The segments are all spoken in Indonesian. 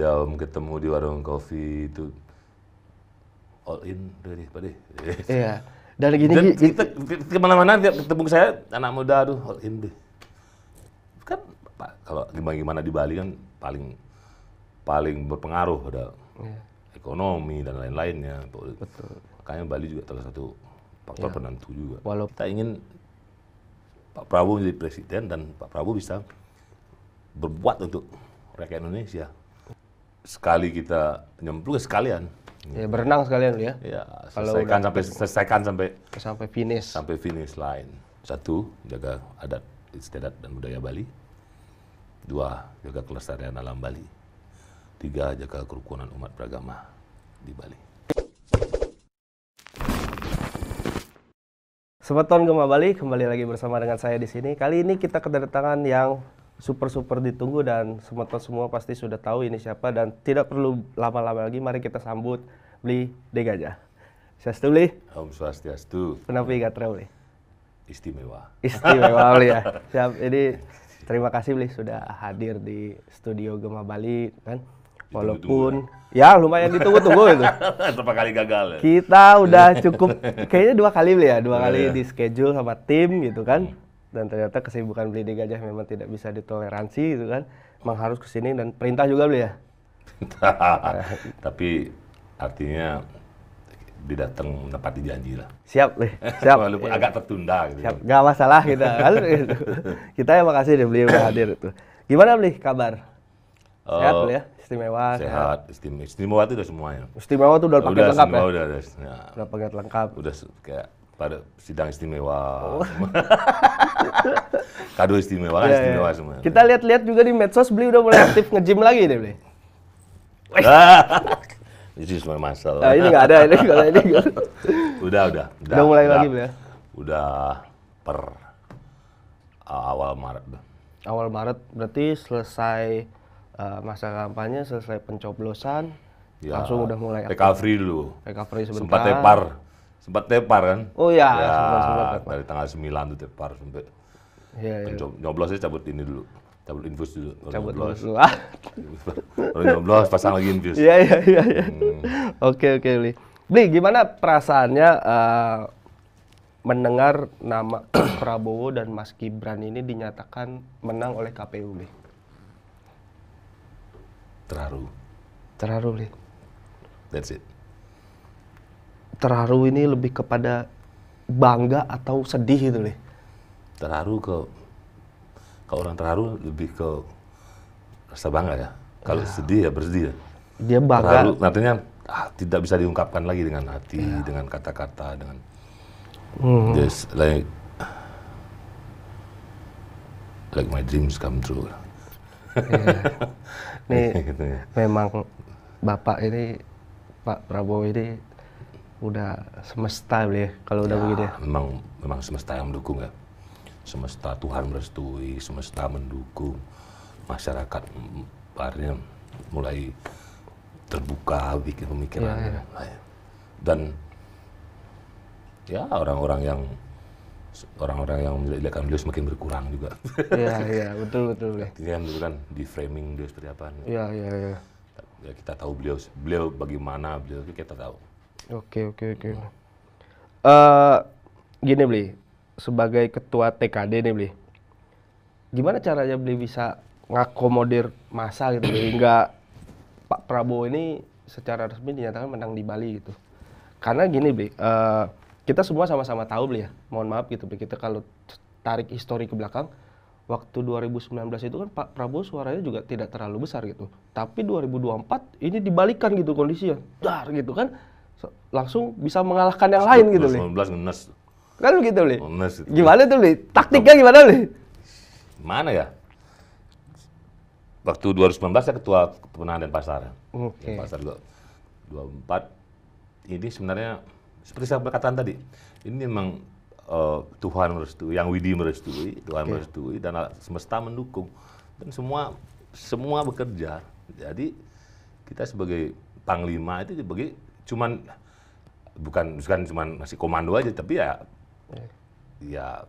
Piaum ketemu di warung kopi itu all in dari pade. Iya. dari gini kita, kemana-mana tiap ketemu saya anak muda aduh all in deh. Kan kalau gimana gimana di Bali kan paling paling berpengaruh pada yeah. ekonomi dan lain-lainnya. Betul. Makanya Bali juga salah satu faktor yeah. penentu juga. Walau kita ingin Pak Prabowo menjadi presiden dan Pak Prabowo bisa berbuat untuk rakyat Indonesia sekali kita nyemplung ya sekalian. Ya, berenang sekalian ya. Ya, selesaikan sampai selesaikan sampai sampai finish. Sampai finish line. Satu, jaga adat istiadat dan budaya Bali. Dua, jaga kelestarian alam Bali. Tiga, jaga kerukunan umat beragama di Bali. Sobat Gema Bali, kembali lagi bersama dengan saya di sini. Kali ini kita kedatangan yang super super ditunggu dan semata semua pasti sudah tahu ini siapa dan tidak perlu lama-lama lagi mari kita sambut beli De Gajah. Saya setuli. Om Swastiastu. kenapa Gatra Bli. Istimewa. Istimewa beli ya. Siap. Ini terima kasih beli sudah hadir di studio Gema Bali kan. Walaupun ya. ya lumayan ditunggu-tunggu itu. Berapa kali gagal ya? Kita udah cukup kayaknya dua kali beli ya, dua oh, kali iya. di schedule sama tim gitu kan. Hmm dan ternyata kesibukan beli di gajah memang tidak bisa ditoleransi gitu kan memang harus kesini dan perintah juga beli ya tapi artinya didatang dapat janji lah siap deh siap walaupun ya. agak tertunda gitu siap Gak masalah kita kan gitu. kita yang makasih deh beli udah hadir itu gimana beli kabar sehat uh, ya eh, istimewa sehat, istimewa. istimewa itu udah semuanya istimewa itu udah, udah paket lengkap ya udah udah, ya. udah paket lengkap udah kayak pada sidang istimewa. Oh. Kado istimewa kan yeah, istimewa yeah. semua. Kita lihat-lihat juga di medsos beli udah mulai aktif nge-gym lagi deh beli. Ini semua masalah. Nah, ini nggak ada, ini nggak ada, ini nggak ada. udah, udah, udah. Udah mulai udah, lagi beli. Ya? Udah per awal Maret. Awal Maret berarti selesai uh, masa kampanye, selesai pencoblosan, ya, langsung udah mulai. Recovery dulu. Recovery sebentar. Sempat tepar sempat tepar kan? Oh iya, ya, sempat, Dari tanggal 9 tuh tepar sampai iya, iya. ya, ya. nyoblosnya cabut ini dulu. Cabut infus dulu. cabut infus dulu. Ah. nyoblos pasang lagi infus. Iya iya iya iya. Hmm. Oke oke Li. Bli, gimana perasaannya uh, mendengar nama Prabowo dan Mas Gibran ini dinyatakan menang oleh KPU, Li? Terharu. Terharu, Li. That's it terharu ini lebih kepada bangga atau sedih gitu nih Terharu ke ke orang terharu lebih ke rasa bangga ya. Kalau ya. sedih ya bersedih ya. Dia bangga. Terharu artinya ah, tidak bisa diungkapkan lagi dengan hati, ya. dengan kata-kata, dengan hmm. just like like my dreams come true. Ya. Nih, gitu ya. memang Bapak ini Pak Prabowo ini udah semesta ya kalau udah ya, begitu ya. Memang memang semesta yang mendukung ya. Semesta Tuhan merestui, semesta mendukung, masyarakat akhirnya mulai terbuka bikin pemikirannya. Ya, ya. Nah, ya. Dan ya orang-orang yang orang-orang yang menjelekkan beliau semakin berkurang juga. Iya, iya, betul betul. Artinya kan dulu kan di framing Dia seperti apa. Iya, iya, iya. Ya, kita tahu beliau beliau bagaimana beliau itu kita tahu Oke oke oke. Eh, gini beli sebagai ketua TKD nih beli. Gimana caranya beli bisa ngakomodir masa gitu sehingga hingga Pak Prabowo ini secara resmi dinyatakan menang di Bali gitu. Karena gini beli. Uh, eh, kita semua sama-sama tahu beli ya. Mohon maaf gitu beli kita kalau tarik histori ke belakang waktu 2019 itu kan Pak Prabowo suaranya juga tidak terlalu besar gitu. Tapi 2024 ini dibalikan gitu kondisinya. Dar gitu kan langsung bisa mengalahkan yang lain gitu loh. 19 ngenes. Kan begitu, Li. Ngenes itu. Gimana tuh, lih? Taktiknya gimana, lih? Mana ya? Waktu 2019 saya ketua penahan dan pasar. Oke. Okay. Pasar 24 ini sebenarnya seperti saya katakan tadi, ini memang uh, Tuhan merestui, yang Widi merestui, Tuhan merestui dan semesta mendukung dan semua semua bekerja. Jadi kita sebagai panglima itu sebagai cuman bukan bukan cuman masih komando aja tapi ya ya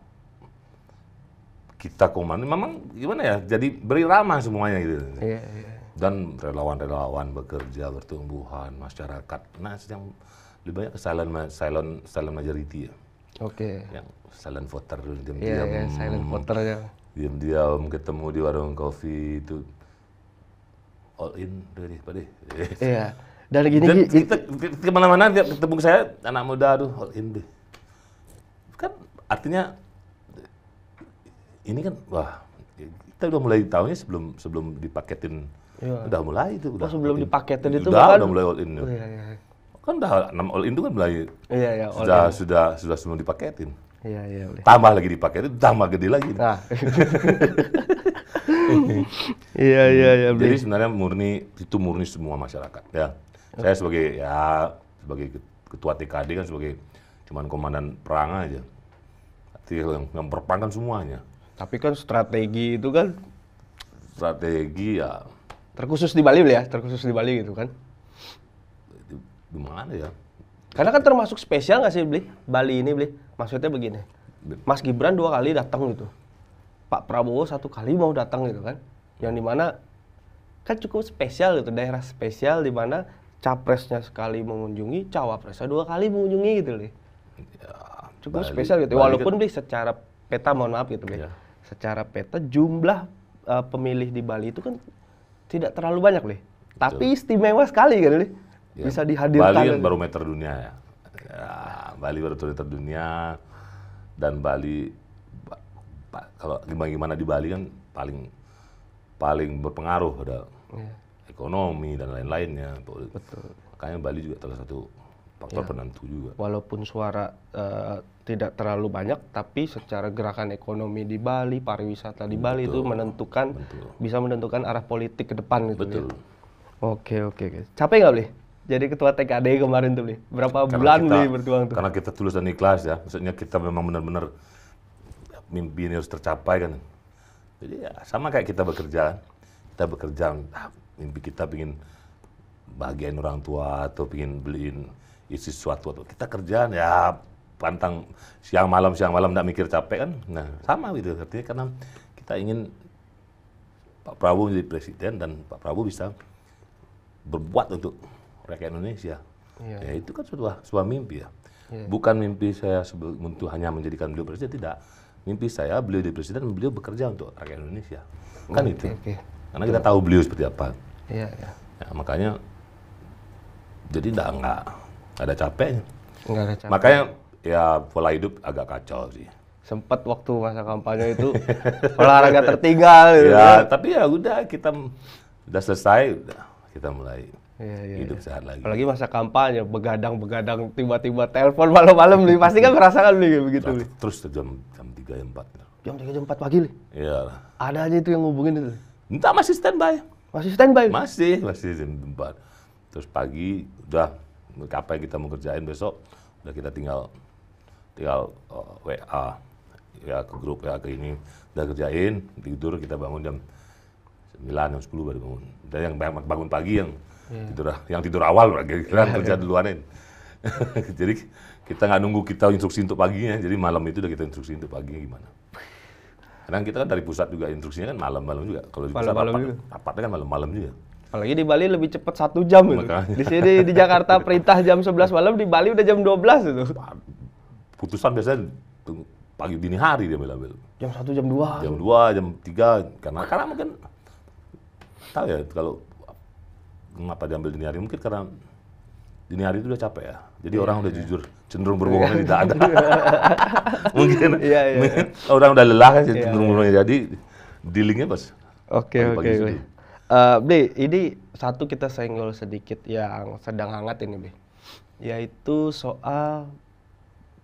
kita komando memang gimana ya jadi beri ramah semuanya gitu yeah, yeah. dan relawan-relawan bekerja bertumbuhan masyarakat nah yang lebih banyak silent silent silent majority ya oke okay. yang silent voter diam-diam yeah, yeah, silent voter ya diam-diam ketemu di warung kopi itu all in deh deh deh iya dari gini Dan gini, kita, kita kemana-mana tiap ketemu saya anak muda aduh all oh, in deh kan artinya ini kan wah kita udah mulai tahunnya sebelum sebelum dipaketin ya. udah mulai itu udah oh, sebelum dipaketin itu udah kan udah mulai all in ya. oh, iya, iya, iya. kan udah enam all in itu kan mulai iya, iya, sudah in. sudah sudah sebelum dipaketin iya, iya, boleh. Iya. tambah lagi dipaketin tambah gede lagi nah. iya iya iya jadi sebenarnya murni itu murni semua masyarakat ya saya sebagai ya sebagai ketua TKD kan sebagai cuman komandan perang aja. Tapi yang, memperpanjang kan semuanya. Tapi kan strategi itu kan strategi ya terkhusus di Bali ya, terkhusus di Bali gitu kan. Di, di ya? Karena kan termasuk spesial nggak sih beli Bali ini beli Maksudnya begini, Mas Gibran dua kali datang gitu. Pak Prabowo satu kali mau datang gitu kan. Yang dimana kan cukup spesial gitu, daerah spesial dimana capresnya sekali mengunjungi, cawapresnya dua kali mengunjungi gitu loh. Ya, Cukup Bali, spesial gitu. Walaupun beli gitu. secara peta mohon maaf gitu ya. Secara peta jumlah uh, pemilih di Bali itu kan tidak terlalu banyak loh. Tapi istimewa sekali kan gitu, Ya. Bisa dihadirkan. Bali kan gitu. barometer dunia ya. ya Bali barometer dunia dan Bali ba, kalau gimana gimana di Bali kan paling paling berpengaruh udah. ya ekonomi dan lain-lainnya. Betul. Makanya Bali juga salah satu faktor ya. penentu juga. Walaupun suara uh, tidak terlalu banyak, tapi secara gerakan ekonomi di Bali, pariwisata di Betul. Bali itu menentukan, Betul. bisa menentukan arah politik ke depan gitu. Betul. Ya? Oke oke oke. Capek nggak beli? Jadi ketua TKD kemarin tuh beli. Berapa karena bulan beli berjuang tuh? Karena kita tulus dan ikhlas ya. Maksudnya kita memang benar-benar mimpi ini harus tercapai kan. Jadi ya sama kayak kita bekerja, kita bekerja mimpi kita ingin bagian orang tua atau ingin beliin isi sesuatu atau kita kerjaan ya pantang siang malam siang malam tidak mikir capek kan nah sama gitu artinya karena kita ingin Pak Prabowo menjadi presiden dan Pak Prabowo bisa berbuat untuk rakyat Indonesia ya, ya itu kan sebuah sebuah mimpi ya ya. bukan mimpi saya untuk hanya menjadikan beliau presiden tidak mimpi saya beliau jadi presiden beliau bekerja untuk rakyat Indonesia kan oh, itu okay. karena kita tahu beliau seperti apa Iya, iya. Ya, makanya jadi enggak enggak ada capeknya. Enggak ada capek. Makanya ya pola hidup agak kacau sih. Sempat waktu masa kampanye itu olahraga tertinggal. Gitu. Ya, kan. tapi ya udah kita udah selesai, udah kita mulai iya, iya, hidup iya. sehat lagi. Apalagi masa kampanye, begadang-begadang, tiba-tiba telepon malam-malam, nih pasti kan merasakan nih begitu. Terus jam jam tiga jam empat. Jam tiga jam empat pagi nih. Iya. Ada aja itu yang ngubungin itu. Entah masih standby. Masih standby? Masih, masih jam 4. Terus pagi udah apa yang kita mau kerjain besok udah kita tinggal tinggal uh, eh, WA ya ke grup ya ke ini udah kerjain tidur kita bangun jam 9 jam 10 baru bangun. Dan yang bangun pagi yang yeah. Hmm. tidur yang tidur awal kira gitu kan, kerja duluanin. jadi kita nggak nunggu kita instruksi untuk paginya, jadi malam itu udah kita instruksi untuk paginya gimana kadang kita kan dari pusat juga instruksinya kan malam-malam juga. Kalau di pusat malam, rapat, rapatnya kan malam-malam juga. Apalagi di Bali lebih cepat satu jam itu. Di sini di Jakarta perintah jam 11 malam, di Bali udah jam 12 itu. Putusan biasanya pagi dini hari dia ambil Jam satu jam dua Jam dua jam tiga karena karena mungkin tahu ya kalau kenapa diambil dini hari mungkin karena dini hari itu udah capek ya. Jadi yeah, orang udah iya. jujur, cenderung berbohongnya iya. tidak ada. mungkin yeah, iya. yeah. orang udah lelah kan cenderung yeah, berbohongnya. Jadi dealingnya bos. Oke oke. Bli, eh, ini satu kita senggol sedikit yang sedang hangat ini, Bli. Yaitu soal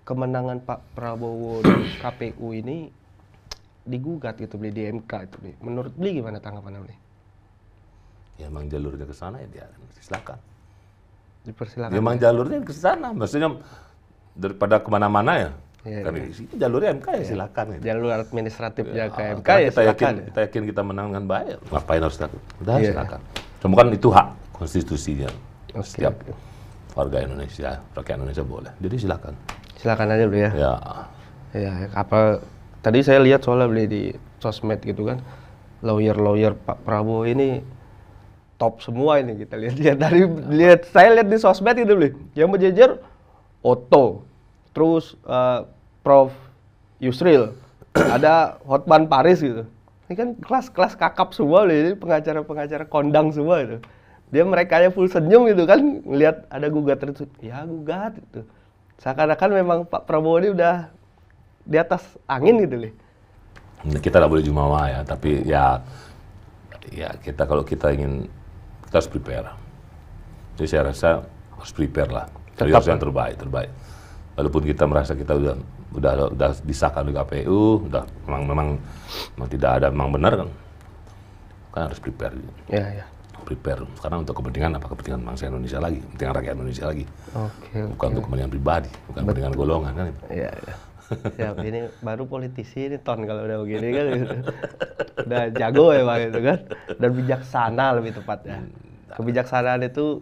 kemenangan Pak Prabowo di KPU ini digugat gitu bli di MK itu bli. Menurut bli gimana tanggapan bli? Ya emang jalurnya ke sana ya dia silakan. Dipersilakan. Memang ya. jalurnya ke sana, maksudnya daripada kemana-mana ya. Iya, kan iya. Ya, ya. jalurnya MK ya, ya silakan. Jalur administratif ya, ke MK ah, ya kita silakan. Yakin, ya. Kita yakin kita menang dengan baik. Ngapain harus takut? Udah ya. silakan. Cuma kan itu hak konstitusinya. Okay, Setiap warga Indonesia, rakyat Indonesia boleh. Jadi silakan. Silakan aja beli ya. Ya. Ya, apa tadi saya lihat soalnya beli di sosmed gitu kan. Lawyer-lawyer Pak Prabowo ini top semua ini kita lihat-lihat dari lihat saya lihat di sosmed itu beli yang berjejer Otto terus uh, Prof Yusril ada Hotman Paris gitu ini kan kelas-kelas kakap semua loh ini pengacara-pengacara kondang semua itu dia mereka full senyum gitu kan lihat ada gugat itu ya gugat itu seakan-akan memang Pak Prabowo ini udah di atas angin gitu loh kita nggak boleh jumawa ya tapi ya ya kita kalau kita ingin kita harus prepare. Jadi saya rasa harus prepare lah. Tetap harus kan? yang terbaik, terbaik. Walaupun kita merasa kita udah udah udah disahkan oleh KPU, udah memang memang, tidak ada memang benar kan, kan harus prepare. Ya, ya. Prepare. Karena untuk kepentingan apa kepentingan bangsa Indonesia lagi, kepentingan rakyat Indonesia lagi. Okay, bukan okay. untuk kepentingan pribadi, bukan kepentingan golongan kan. Iya, ya. ya siap ini baru politisi ini ton kalau udah begini kan udah jago ya pak gitu kan dan bijaksana lebih tepat ya hmm, nah, kebijaksanaan itu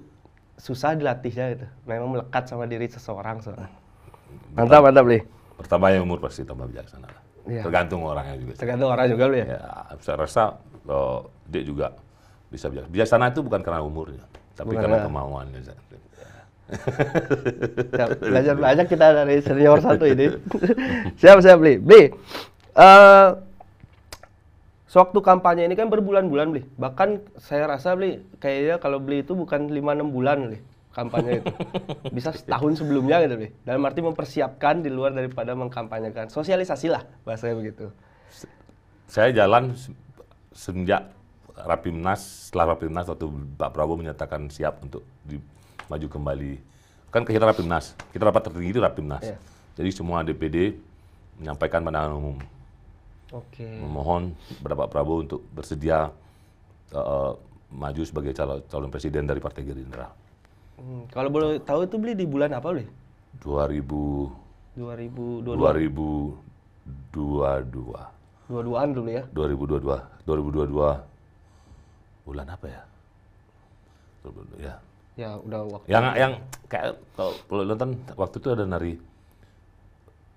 susah dilatihnya gitu memang melekat sama diri seseorang soalnya mantap mantap nih pertama yang umur pasti tambah bijaksana lah ya. tergantung orangnya juga tergantung orang juga lu ya, ya saya rasa oh, dia juga bisa bijaksana bijaksana itu bukan karena umurnya tapi bukan karena ya? kemauannya belajar banyak kita dari senior satu ini. siap siap beli. Beli. Uh, eh, sewaktu kampanye ini kan berbulan-bulan beli. Bahkan saya rasa beli kayaknya kalau beli itu bukan lima enam bulan beli kampanye itu. Bisa setahun sebelumnya gitu beli. Dalam arti mempersiapkan di luar daripada mengkampanyekan. Sosialisasi lah bahasanya begitu. Saya jalan semenjak Rapimnas, setelah Rapimnas waktu Pak Prabowo menyatakan siap untuk di maju kembali. Kan kita rapimnas, kita rapat tertinggi itu rapimnas. Yeah. Jadi semua DPD menyampaikan pandangan umum. Okay. Memohon kepada Pak Prabowo untuk bersedia uh, maju sebagai calon, calon presiden dari Partai Gerindra. Hmm, kalau boleh tahu itu beli di bulan apa beli? 2000 2022 2022 dua an dulu ya? 2022. 2022. Bulan apa ya? Ya, Ya udah waktu. Yang yang kayak kalau perlu nonton waktu itu ada nari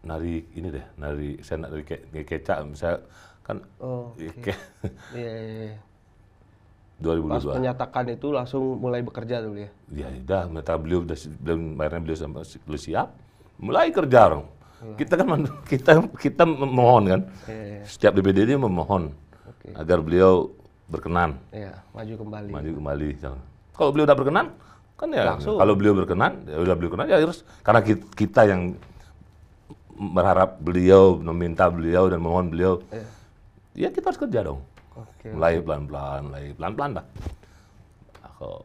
nari ini deh, nari saya nari dari ke kecak misalnya kan oh, okay. kayak yeah, yeah, yeah. 2002. Pas menyatakan itu langsung mulai bekerja dulu ya? Ya udah, mereka beliau udah, belum bayarnya beliau sama beliau siap, mulai kerja orang. Iya. Kita kan kita kita memohon kan, ya, ya. setiap DPD ini memohon okay. agar beliau berkenan. Ya, maju kembali. Maju kembali. Kalau beliau udah berkenan, Kan ya, langsung. kalau beliau berkenan, ya udah beliau berkenan, ya harus. Karena kita yang berharap beliau, meminta beliau, dan memohon beliau, iya. ya kita harus kerja dong. Okay. Mulai pelan-pelan, mulai pelan-pelan lah. Aku...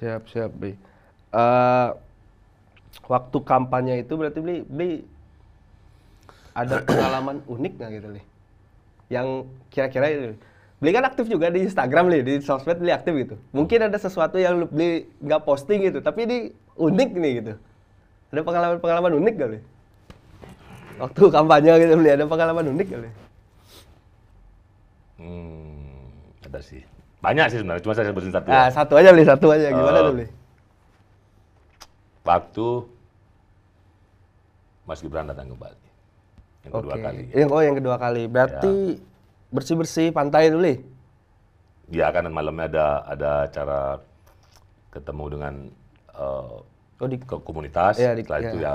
Siap, siap, bi Uh, waktu kampanye itu berarti beli beli ada pengalaman unik nggak gitu, nih Yang kira-kira itu beli kan aktif juga di Instagram li di sosmed beli aktif gitu mungkin ada sesuatu yang lu beli nggak posting gitu tapi ini unik nih gitu ada pengalaman pengalaman unik kali waktu kampanye gitu beli ada pengalaman unik kali hmm, ada sih banyak sih sebenarnya cuma saya sebutin satu nah, satu aja beli satu aja gimana uh, tuh beli waktu Mas Gibran datang ke yang kedua okay. kali. Yang oh yang kedua kali. Berarti ya bersih bersih pantai dulu nih. Ya kan malamnya ada ada acara ketemu dengan uh, oh, di, ke komunitas. Ya, di, Setelah iya. ya. itu ya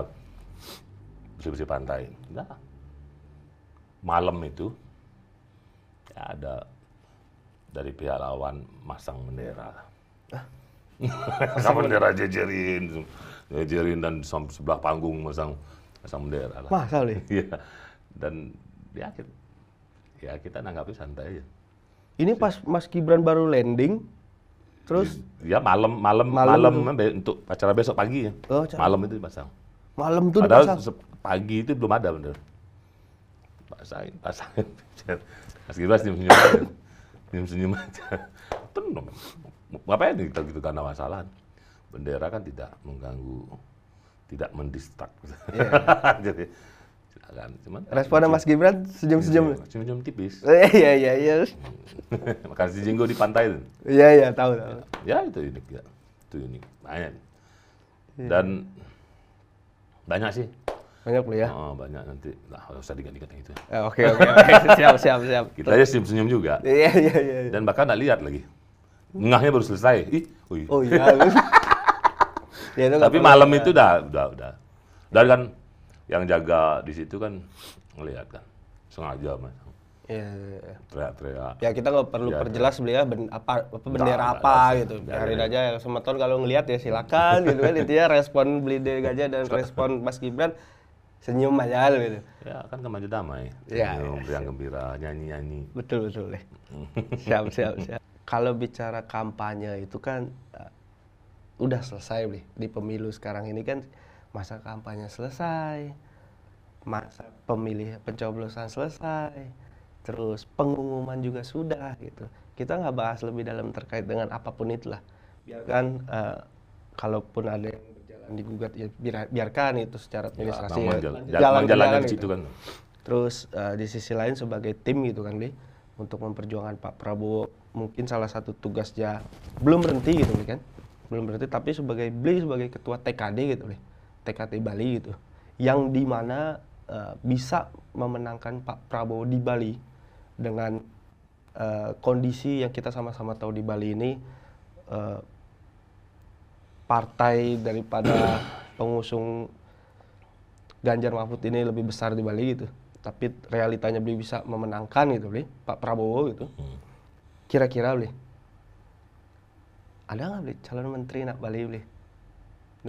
bersih bersih pantai. Nah, malam itu ya ada dari pihak lawan masang bendera. Ah. masang bendera jejerin, jejerin dan sebelah panggung masang masang bendera lah. Masa Iya. dan di ya kita nanggapi santai aja. Ini pas Mas Gibran baru landing, terus? Ya malam, malam, malam, malam untuk acara besok pagi ya. Oh, cara. Malam itu dipasang. Malam itu Padahal dipasang. pagi itu belum ada bener. Pasangin, pasangin. Mas Gibran senyum-senyum aja. Senyum-senyum aja. Tenang. Ngapain kita gitu karena masalah? Bendera kan tidak mengganggu, tidak mendistak Yeah. Jadi kan cuman responnya Mas Gibran sejam-sejam sejam-sejam iya, tipis iya iya iya, iya. Hmm. makan si jenggo di pantai tuh iya iya tahu tahu ya, itu unik ya itu unik banyak dan banyak sih banyak lo ya oh banyak nanti lah usah diganti-ganti itu eh, oke oke siap siap siap kita aja senyum-senyum juga iya iya iya, iya. dan bahkan nggak lihat lagi ngahnya baru selesai ih oh iya, ya, Tapi malam ya. itu udah, udah, udah. Dan kan yang jaga di situ kan ngelihat kan sengaja mas iya, iya, iya. teriak-teriak. Ya kita nggak perlu ya, perjelas beliau ben, apa, apa bendera nah, apa ya, gitu. Biarin aja yang semeton kalau ngelihat ya silakan gitu kan intinya respon beli gajah dan respon Mas Gibran senyum aja gitu. Ya kan kemajuan damai. Ya, senyum, ya. yang gembira, nyanyi-nyanyi. Betul betul deh. Ya. siap siap siap. Kalau bicara kampanye itu kan uh, udah selesai beli di pemilu sekarang ini kan masa kampanye selesai, masa pemilih pencoblosan selesai, terus pengumuman juga sudah gitu. Kita nggak bahas lebih dalam terkait dengan apapun itulah. Biarkan uh, kalaupun ada yang berjalan digugat ya biarkan itu secara ya, administrasi ya, jalan, jalan, jalan, gitu. kan. Terus uh, di sisi lain sebagai tim gitu kan, Li, untuk memperjuangkan Pak Prabowo mungkin salah satu tugasnya belum berhenti gitu kan belum berhenti tapi sebagai beli sebagai ketua TKD gitu nih TKT Bali gitu yang dimana uh, bisa memenangkan Pak Prabowo di Bali dengan uh, kondisi yang kita sama-sama tahu di Bali ini uh, partai daripada pengusung Ganjar Mahfud ini lebih besar di Bali gitu tapi realitanya beli bisa memenangkan gitu beli Pak Prabowo gitu hmm. kira-kira beli ada nggak beli calon menteri nak Bali beli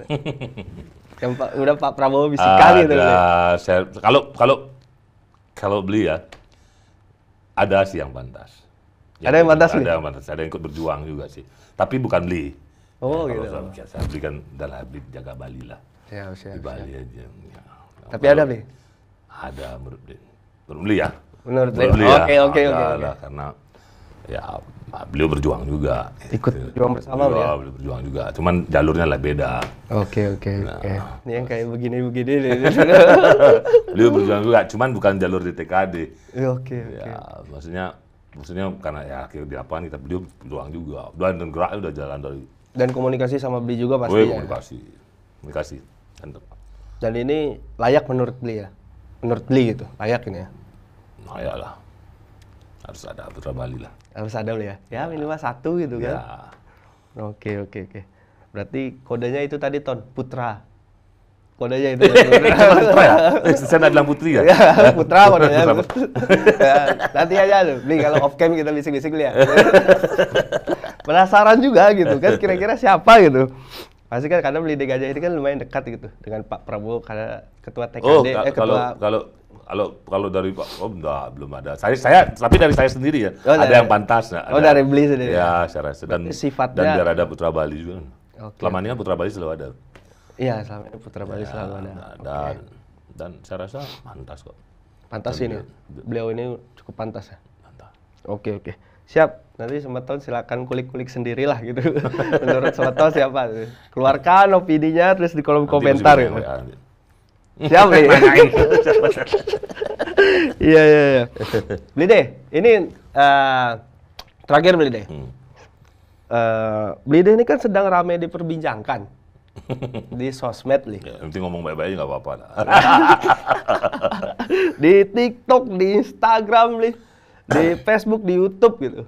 yang pa, udah Pak Prabowo bisikan itu ya. kalau kalau kalau beli ya ada sih yang pantas. Yang ada yang pantas Ada yang pantas, ada yang ikut berjuang juga sih. Tapi bukan beli. Oh ya, gitu. Saya, saya belikan dalam dalam jaga Bali lah. Ya, siap, Di Bali siap. aja. Ya. Tapi kalau, ada beli? Ada menurut beli. Menurut beli ya. Menurut beli. Ya? Oke, oke, oke. Karena ya beliau berjuang juga. Ikut berjuang iya. bersama beliau, ya? Iya, beliau berjuang juga. Cuman jalurnya lah beda. Oke oke nah. oke. Ini yang kayak begini-begini deh. beliau berjuang juga, cuman bukan jalur di TKD. Iya, oke okay, ya, oke. Okay. Ya, maksudnya maksudnya karena ya akhir di lapangan kita beliau berjuang juga. Dan, dan gerak udah jalan dari dan komunikasi sama beliau juga pasti. Oh, ya? komunikasi. Komunikasi. Dan, dan ini layak menurut beliau, ya? Menurut beliau gitu, layak ini ya? Layak lah harus ada putra Bali lah. Harus ada ya. ya. Ya minimal satu gitu ya. kan. Ya. Oke oke oke. Berarti kodenya itu tadi ton putra. Kodenya itu. putra ya. ya? Eh, saya bilang putri ya. putra kodenya. putra. nanti aja tuh. Beli kalau off cam kita bisik-bisik ya. Penasaran juga gitu kan. Kira-kira siapa gitu. Pasti kan karena beli dega Gajah ini kan lumayan dekat gitu dengan Pak Prabowo karena ketua TKD, oh, eh, ketua kalau kalau kalau kalau dari Pak, oh enggak, belum ada. Saya saya tapi dari saya sendiri ya. Oh, ada dari, yang pantas. ya. oh dari beli sendiri. Ya, rasa dan sifatnya dan biar ada Putra Bali juga. Okay. Selama ini kan Putra Bali selalu ada. Iya, selama Putra Bali ya, selalu ada. Dan, okay. dan saya rasa pantas kok. Pantas dan ini. Dia, beliau ini cukup pantas ya. Pantas. Oke, okay, oke. Okay. Siap. Nanti Semeton silakan kulik-kulik sendirilah gitu. Menurut Semeton siapa? Keluarkan opininya terus di kolom Nanti komentar Ya. Siapa ya? Iya iya iya. Beli deh. Ini uh, terakhir beli deh. Hmm. Uh, eh, beli deh ini kan sedang ramai diperbincangkan di sosmed nih. Ya, nanti ngomong baik-baik nggak apa-apa. Nah. di TikTok, di Instagram nih, di Facebook, di YouTube gitu.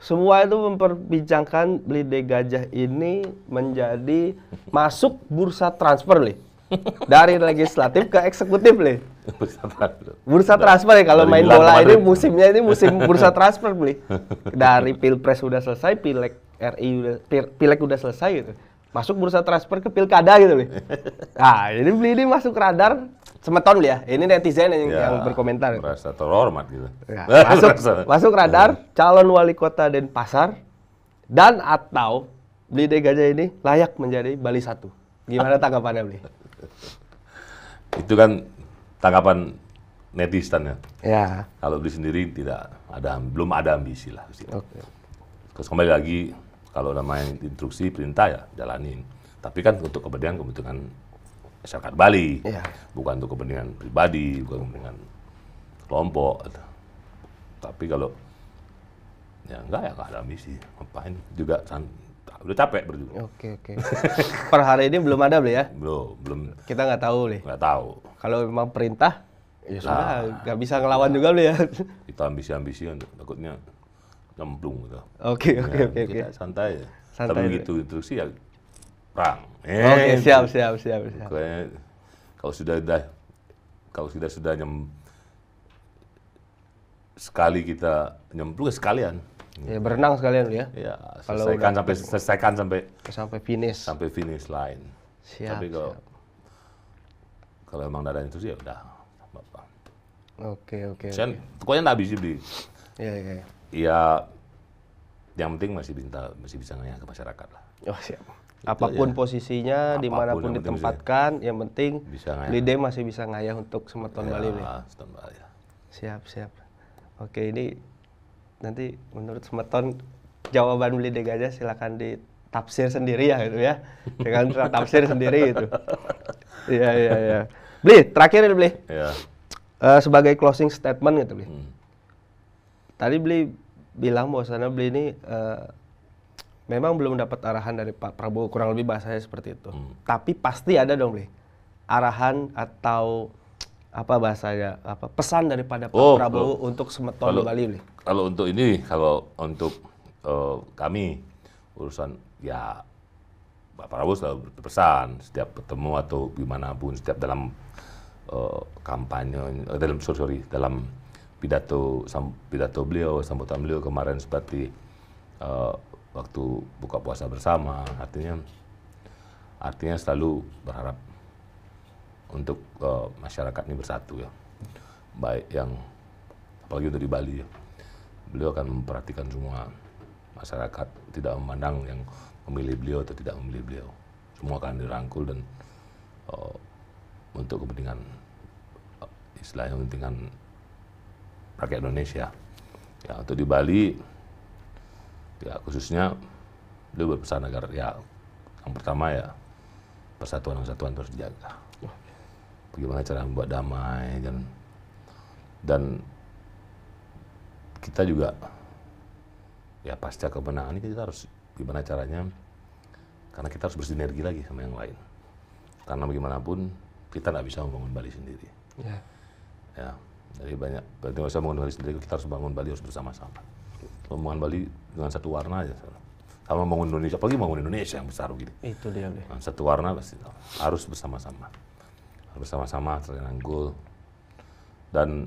Semua itu memperbincangkan beli deh gajah ini menjadi masuk bursa transfer nih dari legislatif ke eksekutif nih. bursa transfer bursa transfer ya kalau main bola ini musimnya ini musim bursa transfer beli dari pilpres sudah selesai pileg RI udah pileg udah selesai gitu masuk bursa transfer ke pilkada gitu nih. nah ini beli ini masuk radar semeton ya ini netizen yang, ya, yang berkomentar merasa terhormat gitu ya, masuk masuk radar calon wali kota Denpasar dan atau beli deh gajah ini layak menjadi Bali satu gimana tanggapannya beli itu kan tanggapan netizen ya. ya. Kalau beli sendiri tidak ada belum ada ambisi lah. Okay. Terus kembali lagi kalau main instruksi perintah ya jalanin. Tapi kan untuk kepentingan kebutuhan masyarakat Bali, ya. bukan untuk kepentingan pribadi, bukan kepentingan kelompok. Tapi kalau ya enggak ya enggak ada ambisi, ngapain juga Udah capek berdua. Oke oke. per hari ini belum ada beli ya? Belum belum. Kita nggak tahu nih. Nggak tahu. Kalau memang perintah, ya sudah nggak bisa ngelawan nah, juga beli ya. Kita ambisi ambisian takutnya nyemplung gitu. Oke nah, oke oke. Kita santai ya. Santai. Tapi itu instruksi ya perang. Eh, oke okay, gitu. siap siap siap siap. Kayaknya kalau sudah sudah kalau sudah sudah nyem sekali kita nyemplung ya sekalian Ya berenang sekalian ya. Iya, selesaikan udah, sampai selesaikan sampai sampai finish. Sampai finish line. Siap. Tapi kalau siap. kalau emang dadanya itu sih ya udah bapak Oke, oke. Sen, pokoknya enggak habis di. Iya, iya, iya. Iya. Yang penting masih bisa masih bisa nanya ke masyarakat lah. Oh, siap. apapun ya. posisinya, apapun dimanapun yang ditempatkan, bisa, yang penting bisa Lide masih bisa ngayah untuk semeton iya, ya, Bali nih. Siap, siap. Oke, ini nanti menurut Semeton jawaban beli De Gea silakan ditafsir sendiri ya gitu ya dengan tafsir sendiri gitu. Iya iya iya. Beli terakhir ini beli. ya. Uh, sebagai closing statement gitu beli. Hmm. Tadi beli bilang bahwasanya beli ini uh, memang belum dapat arahan dari Pak Prabowo kurang lebih bahasanya seperti itu. Hmm. Tapi pasti ada dong beli arahan atau apa bahasanya apa pesan daripada Pak oh, Prabowo oh, untuk semeton kalau, Bali ini? Kalau untuk ini kalau untuk uh, kami urusan ya Pak Prabowo selalu berpesan setiap bertemu atau gimana pun setiap dalam uh, kampanye uh, dalam sorry, sorry dalam pidato sam, pidato beliau sambutan beliau kemarin seperti uh, waktu buka puasa bersama artinya artinya selalu berharap untuk uh, masyarakat ini bersatu ya. Baik yang apalagi untuk di Bali ya. Beliau akan memperhatikan semua masyarakat tidak memandang yang memilih beliau atau tidak memilih beliau. Semua akan dirangkul dan uh, untuk kepentingan uh, istilahnya kepentingan rakyat Indonesia. Ya, untuk di Bali ya khususnya beliau berpesan agar ya yang pertama ya persatuan dan kesatuan terus dijaga bagaimana cara membuat damai dan dan kita juga ya pasca kemenangan ini kita harus gimana caranya karena kita harus bersinergi lagi sama yang lain karena bagaimanapun kita nggak bisa membangun Bali sendiri yeah. ya jadi banyak berarti nggak usah membangun Bali sendiri kita harus bangun Bali harus bersama-sama membangun Bali dengan satu warna aja sama membangun Indonesia apalagi membangun Indonesia yang besar gitu itu dia deh. Nah, satu warna pasti harus bersama-sama bersama-sama terkenang gol dan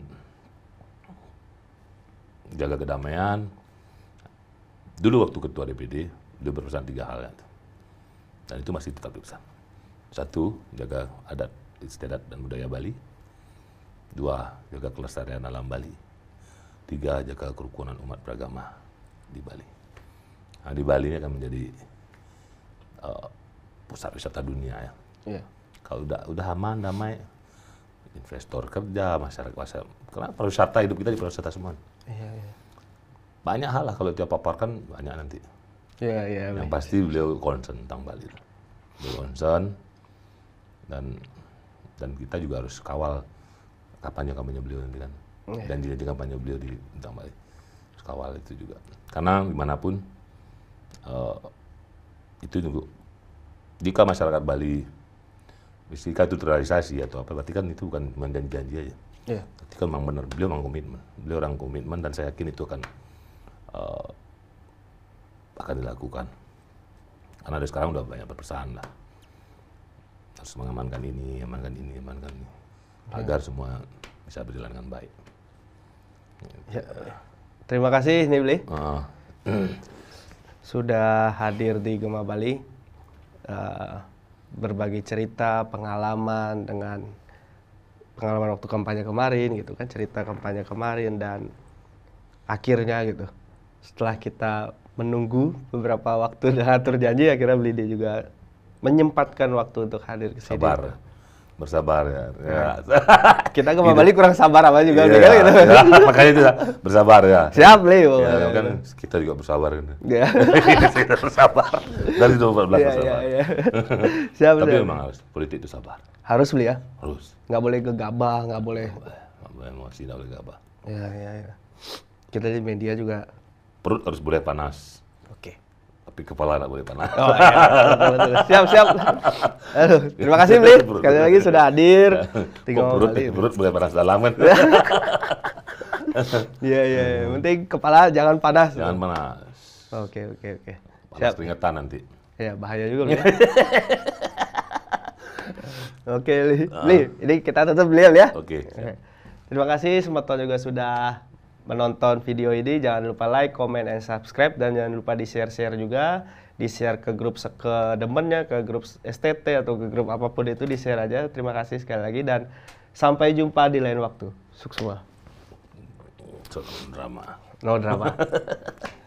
jaga kedamaian. Dulu waktu ketua DPD, dia berpesan tiga hal. Ya. Dan itu masih tetap dipesan. Satu, jaga adat istiadat dan budaya Bali. Dua, jaga kelestarian alam Bali. Tiga, jaga kerukunan umat beragama di Bali. Nah, di Bali ini akan menjadi uh, pusat wisata dunia ya. Yeah kalau udah udah aman damai investor kerja masyarakat masyarakat karena pariwisata hidup kita di pariwisata semua iya, iya. banyak hal lah kalau tiap paparkan banyak nanti iya, iya, yang baik. Iya. pasti beliau concern tentang Bali beliau concern dan dan kita juga harus kawal kampanye kampanye beliau nanti kan iya. dan jadi kampanye beliau di tentang Bali harus kawal itu juga karena dimanapun uh, itu juga jika masyarakat Bali jika itu terrealisasi atau apa, berarti kan itu bukan cuma janji-janji aja. Yeah. Berarti kan memang benar, beliau memang komitmen. Beliau orang komitmen dan saya yakin itu akan uh, akan dilakukan. Karena dari sekarang udah banyak perpesan lah. Harus mengamankan ini, amankan ini, amankan ini. Yeah. Agar semua bisa berjalan dengan baik. Ya. Terima kasih Nibli. Uh. Sudah hadir di Gema Bali. Uh, berbagi cerita pengalaman dengan pengalaman waktu kampanye kemarin gitu kan cerita kampanye kemarin dan akhirnya gitu setelah kita menunggu beberapa waktu dan atur janji akhirnya dia juga menyempatkan waktu untuk hadir ke sini. Sabar bersabar ya. ya. Nah, kita ke gitu. Bali kurang sabar apa juga yeah, iya. gitu. Ya, makanya itu bersabar ya. Siap, Leo. Ya, ya, kan iya. kita juga bersabar ini. Ya. kita bersabar. Dari dua belas ya, bersabar. Ya, ya. Siap, Tapi memang harus politik itu sabar. Harus beli ya? Harus. Nggak boleh gegabah, nggak boleh. Nggak boleh emosi, enggak boleh gegabah. Ya, ya, ya. Kita di media juga. Perut harus boleh panas di kepala nggak boleh panas. Oh, iya. siap siap. Aduh, terima kasih Bli. Sekali lagi ya. sudah hadir. Tiga Kok perut, kali. perut boleh panas dalam kan? Iya iya, iya. penting kepala jangan panas. Jangan panas. Oke oke oke. Panas siap. keringetan nanti. Ya bahaya juga. Oke, Bli. Ah. Bli, ini kita tetap Lil ya. Oke. Okay, Terima kasih semua juga sudah menonton video ini jangan lupa like, comment, and subscribe dan jangan lupa di share share juga di share ke grup ke demennya ke grup STT atau ke grup apapun itu di share aja terima kasih sekali lagi dan sampai jumpa di lain waktu sukses semua no drama no drama